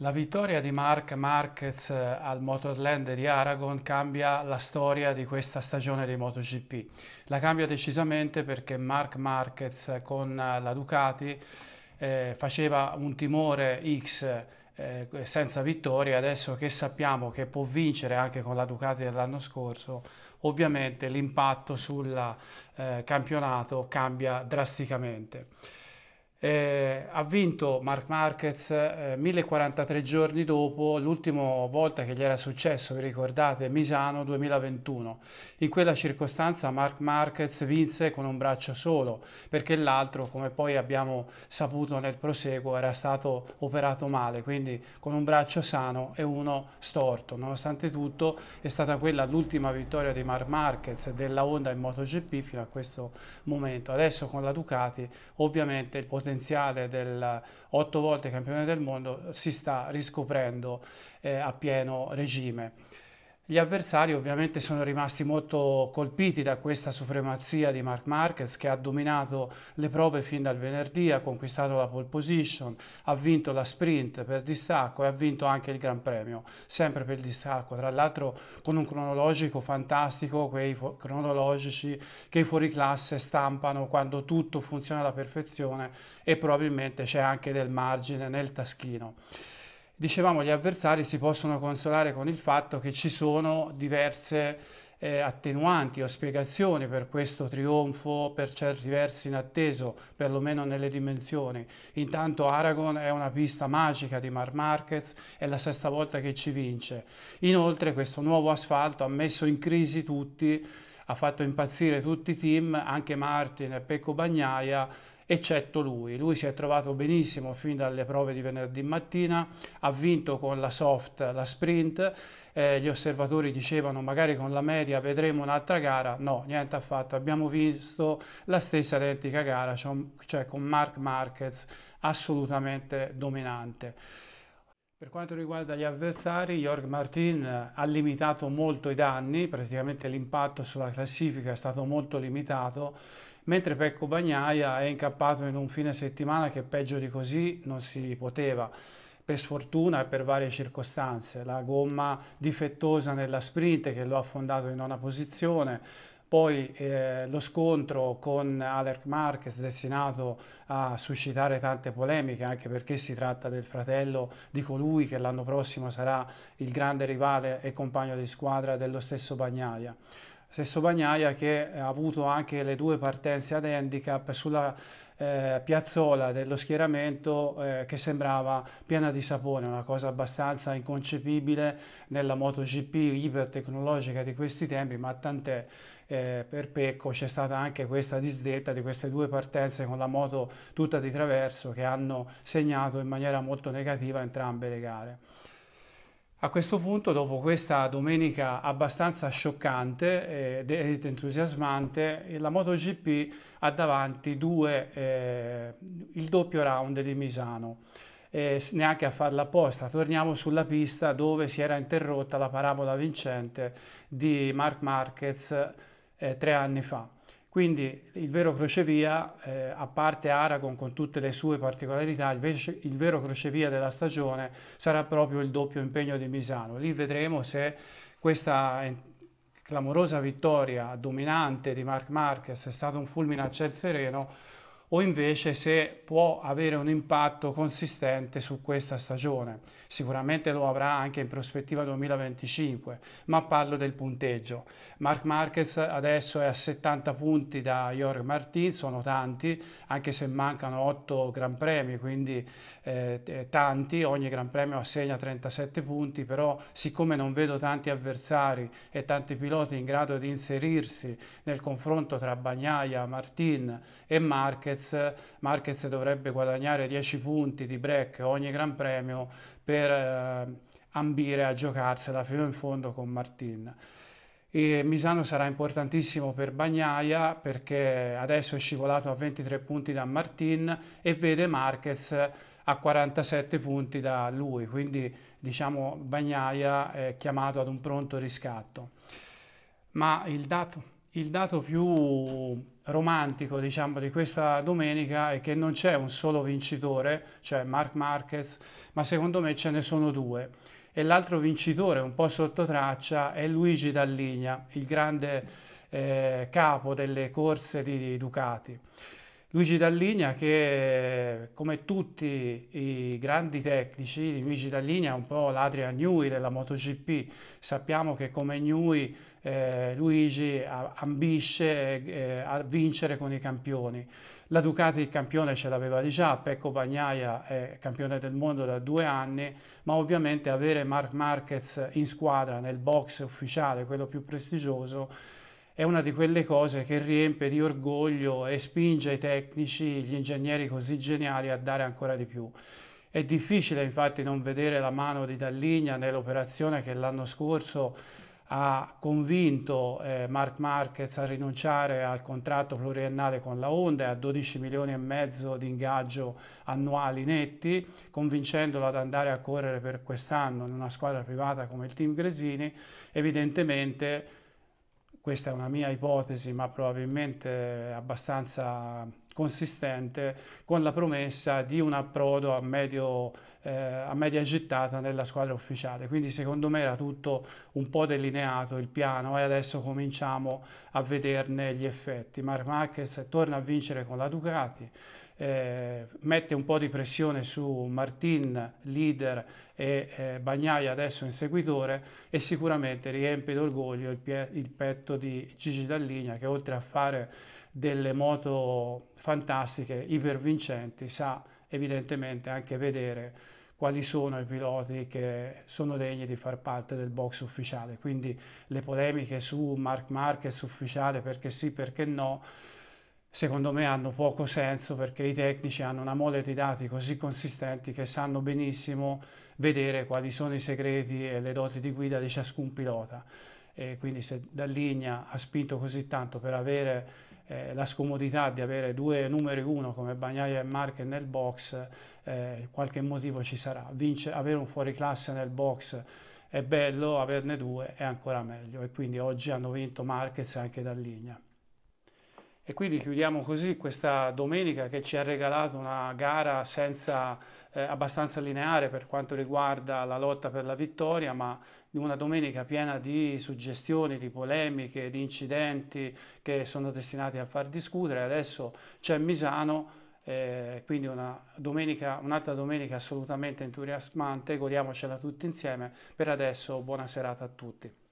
La vittoria di Marc Marquez eh, al Motorland di Aragon cambia la storia di questa stagione di MotoGP. La cambia decisamente perché Marc Marquez eh, con eh, la Ducati eh, faceva un timore X eh, senza vittoria, adesso che sappiamo che può vincere anche con la Ducati dell'anno scorso, ovviamente l'impatto sul eh, campionato cambia drasticamente. Eh, ha vinto Mark Marquez eh, 1043 giorni dopo l'ultima volta che gli era successo, vi ricordate, Misano 2021. In quella circostanza Mark Marquez vinse con un braccio solo, perché l'altro, come poi abbiamo saputo nel proseguo, era stato operato male, quindi con un braccio sano e uno storto. Nonostante tutto è stata quella l'ultima vittoria di Mark Marquez della Honda in MotoGP fino a questo momento. Adesso con la Ducati ovviamente il potere potenziale del otto volte campione del mondo si sta riscoprendo eh, a pieno regime. Gli avversari ovviamente sono rimasti molto colpiti da questa supremazia di Mark Marquez che ha dominato le prove fin dal venerdì, ha conquistato la pole position, ha vinto la sprint per distacco e ha vinto anche il Gran Premio, sempre per distacco, tra l'altro con un cronologico fantastico, quei cronologici che i fuoriclasse stampano quando tutto funziona alla perfezione e probabilmente c'è anche del margine nel taschino dicevamo gli avversari si possono consolare con il fatto che ci sono diverse eh, attenuanti o spiegazioni per questo trionfo per certi versi inatteso, perlomeno nelle dimensioni. Intanto Aragon è una pista magica di Mar Marquez, è la sesta volta che ci vince. Inoltre questo nuovo asfalto ha messo in crisi tutti, ha fatto impazzire tutti i team, anche Martin e Pecco Bagnaia, eccetto lui. Lui si è trovato benissimo fin dalle prove di venerdì mattina, ha vinto con la soft la sprint, eh, gli osservatori dicevano magari con la media vedremo un'altra gara, no, niente affatto, abbiamo visto la stessa identica gara, cioè, cioè con Mark Marquez assolutamente dominante. Per quanto riguarda gli avversari, Jorg Martin ha limitato molto i danni, praticamente l'impatto sulla classifica è stato molto limitato mentre Pecco Bagnaia è incappato in un fine settimana che peggio di così non si poteva per sfortuna e per varie circostanze, la gomma difettosa nella sprint che lo ha affondato in nona posizione, poi eh, lo scontro con Alec Marquez destinato a suscitare tante polemiche, anche perché si tratta del fratello di colui che l'anno prossimo sarà il grande rivale e compagno di squadra dello stesso Bagnaia. Stesso Bagnaia che ha avuto anche le due partenze ad handicap sulla eh, piazzola dello schieramento eh, che sembrava piena di sapone, una cosa abbastanza inconcepibile nella MotoGP ipertecnologica di questi tempi, ma tant'è eh, per Pecco c'è stata anche questa disdetta di queste due partenze con la moto tutta di traverso che hanno segnato in maniera molto negativa entrambe le gare. A questo punto, dopo questa domenica abbastanza scioccante eh, ed entusiasmante, la MotoGP ha davanti due, eh, il doppio round di Misano. Eh, neanche a farla apposta. Torniamo sulla pista dove si era interrotta la parabola vincente di Mark Marquez eh, tre anni fa. Quindi il vero crocevia, eh, a parte Aragon con tutte le sue particolarità, il, ve- il, vero crocevia della stagione sarà proprio il doppio impegno di Misano. Lì vedremo se questa eh, clamorosa vittoria dominante di Mark Marquez è stato un fulmine a ciel sereno o invece se può avere un impatto consistente su questa stagione. Sicuramente lo avrà anche in prospettiva 2025, ma parlo del punteggio. Mark Marquez adesso è a 70 punti da Jorg Martin, sono tanti, anche se mancano 8 Gran Premi, quindi eh, tanti, ogni Gran Premio assegna 37 punti, però siccome non vedo tanti avversari e tanti piloti in grado di inserirsi nel confronto tra Bagnaia, Martin e Marquez, Marquez, Marquez dovrebbe guadagnare 10 punti di break ogni Gran Premio per eh, ambire a giocarsela fino in fondo con Martin. E Misano sarà importantissimo per Bagnaia perché adesso è scivolato a 23 punti da Martin e vede Marquez a 47 punti da lui, quindi diciamo Bagnaia è chiamato ad un pronto riscatto. Ma il dato il dato più romantico diciamo, di questa domenica è che non c'è un solo vincitore, cioè Mark Marquez, ma secondo me ce ne sono due. E l'altro vincitore, un po' sotto traccia, è Luigi Dalligna, il grande eh, capo delle corse di Ducati. Luigi Dalligna che come tutti i grandi tecnici, Luigi Dalligna è un po' l'Adrian Nui della MotoGP, sappiamo che come Nui eh, Luigi ambisce eh, a vincere con i campioni. La Ducati il campione ce l'aveva già, Pecco Bagnaia è campione del mondo da due anni, ma ovviamente avere Mark Marquez in squadra nel box ufficiale, quello più prestigioso, è una di quelle cose che riempie di orgoglio e spinge i tecnici, gli ingegneri così geniali a dare ancora di più. È difficile infatti non vedere la mano di Dalligna nell'operazione che l'anno scorso ha convinto eh, Mark Marquez a rinunciare al contratto pluriennale con la Honda e a 12 milioni e mezzo di ingaggio annuali netti, convincendolo ad andare a correre per quest'anno in una squadra privata come il team Gresini, evidentemente questa è una mia ipotesi, ma probabilmente abbastanza consistente con la promessa di un approdo a, medio, eh, a media gittata nella squadra ufficiale. Quindi secondo me era tutto un po' delineato il piano e adesso cominciamo a vederne gli effetti. Mark Marquez torna a vincere con la Ducati, eh, mette un po' di pressione su Martin, leader, e eh, Bagnaia adesso inseguitore e sicuramente riempie d'orgoglio il, il petto di Gigi Dalligna che oltre a fare delle moto fantastiche, ipervincenti, sa evidentemente anche vedere quali sono i piloti che sono degni di far parte del box ufficiale. Quindi le polemiche su Mark Marquez ufficiale perché sì, perché no, secondo me hanno poco senso perché i tecnici hanno una mole di dati così consistenti che sanno benissimo vedere quali sono i segreti e le doti di guida di ciascun pilota e quindi se Dalligna ha spinto così tanto per avere eh, la scomodità di avere due numeri uno come Bagnaia e Marche nel box, eh, qualche motivo ci sarà. Vince, avere un fuoriclasse nel box è bello, averne due è ancora meglio e quindi oggi hanno vinto Marquez anche Dalligna. E quindi chiudiamo così questa domenica che ci ha regalato una gara senza, eh, abbastanza lineare per quanto riguarda la lotta per la vittoria, ma una domenica piena di suggestioni, di polemiche, di incidenti che sono destinati a far discutere. Adesso c'è Misano, eh, quindi un'altra domenica, un domenica assolutamente entusiasmante, godiamocela tutti insieme. Per adesso buona serata a tutti.